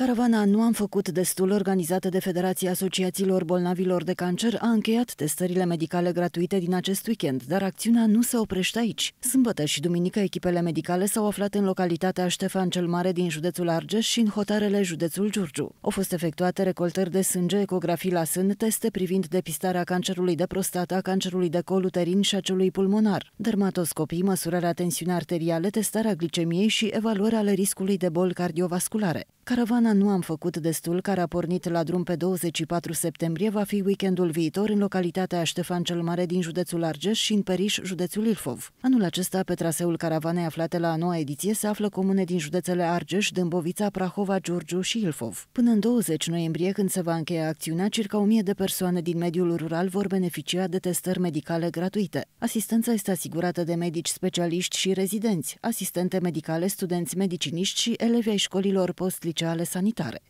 Caravana Nu am făcut destul organizată de Federația Asociațiilor Bolnavilor de Cancer a încheiat testările medicale gratuite din acest weekend, dar acțiunea nu se oprește aici. Sâmbătă și duminică echipele medicale s-au aflat în localitatea Ștefan cel Mare din județul Argeș și în hotarele județul Giurgiu. Au fost efectuate recoltări de sânge, ecografii la sân, teste privind depistarea cancerului de prostata, cancerului de col uterin și a celui pulmonar, dermatoscopii, măsurarea tensiunii arteriale, testarea glicemiei și evaluarea ale riscului de boli cardiovasculare. Caravana Nu am făcut destul, care a pornit la drum pe 24 septembrie, va fi weekendul viitor în localitatea Ștefan cel Mare din județul Argeș și în Periș, județul Ilfov. Anul acesta, pe traseul caravanei aflate la a noua ediție, se află comune din județele Argeș, Dâmbovița, Prahova, Giurgiu și Ilfov. Până în 20 noiembrie, când se va încheia acțiunea, circa 1000 de persoane din mediul rural vor beneficia de testări medicale gratuite. Asistența este asigurată de medici specialiști și rezidenți, asistente medicale, studenți mediciniști și elevi ai școlilor post oficiale sanitare.